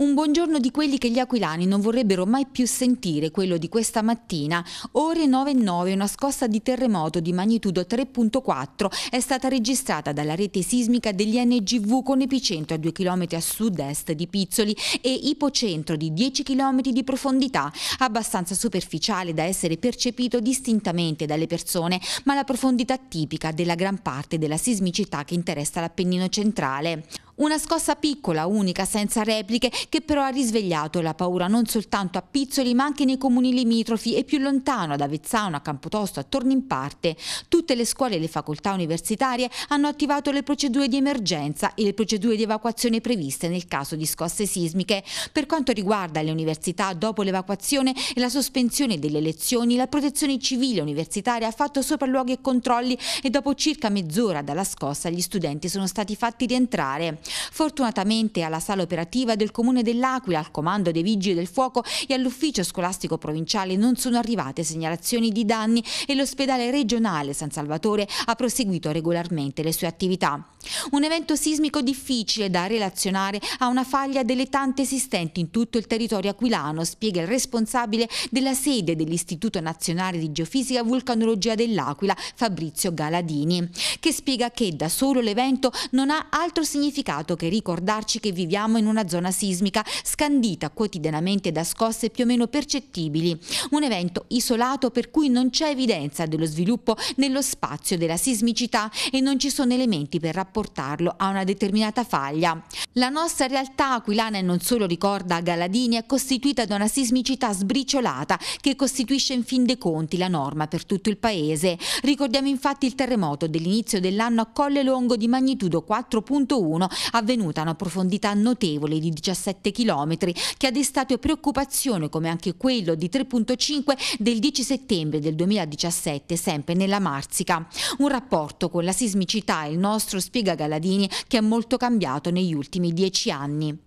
Un buongiorno di quelli che gli aquilani non vorrebbero mai più sentire, quello di questa mattina. Ore 9.09, una scossa di terremoto di magnitudo 3.4 è stata registrata dalla rete sismica degli NGV con epicentro a 2 km a sud-est di Pizzoli e ipocentro di 10 km di profondità, abbastanza superficiale da essere percepito distintamente dalle persone, ma la profondità tipica della gran parte della sismicità che interessa l'Appennino centrale. Una scossa piccola, unica, senza repliche, che però ha risvegliato la paura non soltanto a Pizzoli ma anche nei comuni limitrofi e più lontano, ad Avezzano, a Campotosto, a parte. Tutte le scuole e le facoltà universitarie hanno attivato le procedure di emergenza e le procedure di evacuazione previste nel caso di scosse sismiche. Per quanto riguarda le università, dopo l'evacuazione e la sospensione delle lezioni, la protezione civile universitaria ha fatto sopralluoghi e controlli e dopo circa mezz'ora dalla scossa gli studenti sono stati fatti rientrare. Fortunatamente alla sala operativa del Comune dell'Aquila, al comando dei Vigili del Fuoco e all'ufficio scolastico provinciale non sono arrivate segnalazioni di danni e l'ospedale regionale San Salvatore ha proseguito regolarmente le sue attività. Un evento sismico difficile da relazionare a una faglia delle tante esistenti in tutto il territorio aquilano, spiega il responsabile della sede dell'Istituto Nazionale di Geofisica e Vulcanologia dell'Aquila, Fabrizio Galadini, che spiega che da solo l'evento non ha altro significato che ricordarci che viviamo in una zona sismica scandita quotidianamente da scosse più o meno percettibili. Un evento isolato per cui non c'è evidenza dello sviluppo nello spazio della sismicità e non ci sono elementi per rapportare portarlo a una determinata faglia. La nostra realtà aquilana e non solo ricorda Galadini è costituita da una sismicità sbriciolata che costituisce in fin dei conti la norma per tutto il paese. Ricordiamo infatti il terremoto dell'inizio dell'anno a Colle Longo di magnitudo 4.1 avvenuta a una profondità notevole di 17 km che ha destato preoccupazione come anche quello di 3.5 del 10 settembre del 2017 sempre nella Marsica. Un rapporto con la sismicità e il nostro spiegamento spiega Galadini, che è molto cambiato negli ultimi dieci anni.